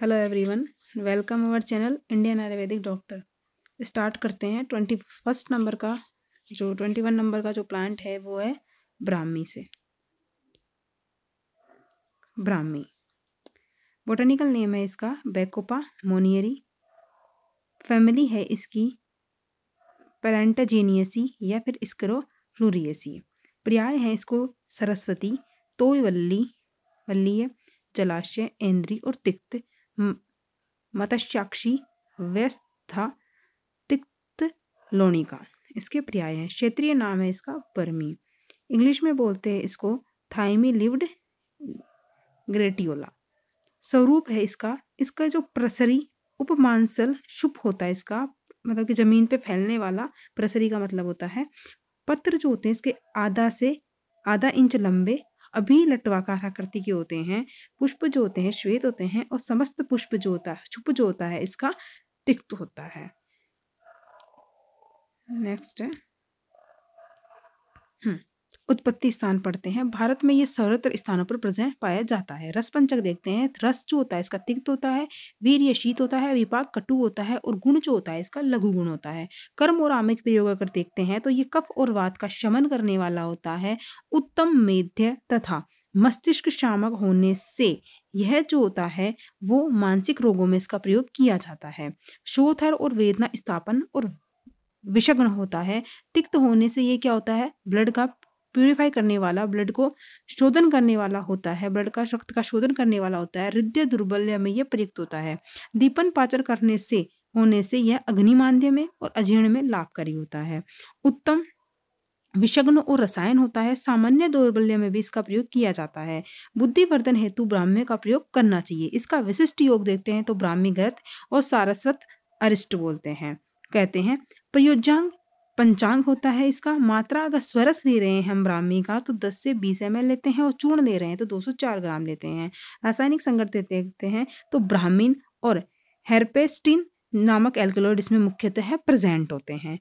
hello everyone welcome our channel Indian Ayurvedic doctor start करते हैं twenty first number का जो ट्वेंटी वन नंबर का जो प्लांट है वो है ब्राह्मी से ब्राह्मी बोटानिकल नेम है इसका बैकोपा मोनियरी फैमिली है इसकी पेरेंटाजेनियसी या फिर इसकरो फ्लूरियसी पर्याय है इसको सरस्वती तोयवल्ली वल्लीय जलाशय इंद्री और तिक्त मतस्याक्षी व्यस्था तिक्त का इसके पर्याय हैं क्षेत्रीय नाम है इसका परमी इंग्लिश में बोलते हैं इसको थाइमी लिव्ड ग्रेटियोला स्वरूप है इसका इसका जो प्रसरी उपमांसल शुभ होता है इसका मतलब कि जमीन पे फैलने वाला प्रसरी का मतलब होता है पत्र जो होते हैं इसके आधा से आधा इंच लंबे अभी लटवाकार आकृति के होते हैं पुष्प जो होते हैं श्वेत होते हैं और समस्त पुष्प जो होता है छुप जो होता है इसका तिक्त होता है नेक्स्ट है हम्म उत्पत्ति स्थान पढ़ते हैं भारत में ये सर्वत्र स्थानों पर प्रजय पाया जाता है रसपंचक देखते हैं रस जो होता है इसका तिक्त होता है वीर या शीत होता है विपाक कटु होता है और गुण जो होता है इसका लघु गुण होता है कर्म और आमिक प्रयोग अगर देखते हैं तो ये कफ और वात का शमन करने वाला होता है उत्तम मेध्य तथा मस्तिष्क शामक होने से यह जो होता है वो मानसिक रोगों में इसका प्रयोग किया जाता है शोथर और वेदना स्थापन और विषग्न होता है तिक्त होने से ये क्या होता है ब्लड का प्यूरिफाई करने वाला ब्लड को शोधन करने वाला होता है ब्लड का रक्त का शोधन करने वाला होता है हृदय दुर्बल्य में यह प्रयुक्त होता है दीपन पाचन करने से होने से यह अग्नि माध्यम में और अजीर्ण में लाभकारी होता है उत्तम विषग्न और रसायन होता है सामान्य दौर्बल्य में भी इसका प्रयोग किया जाता है बुद्धिवर्धन हेतु ब्राह्म्य का प्रयोग करना चाहिए इसका विशिष्ट योग देखते हैं तो ब्राह्मी गर्त और सारस्वत अरिष्ट बोलते हैं कहते हैं प्रयोजांग पंचांग होता है इसका मात्रा अगर स्वरस ले रहे हैं हम ब्राह्मी का तो 10 से 20 एम लेते हैं और चूर्ण ले रहे हैं तो 204 ग्राम लेते हैं रासायनिक संगठित देखते हैं तो ब्राह्मीन और हेरपेस्टिन नामक एल्कलॉइड इसमें मुख्यतः प्रेजेंट होते हैं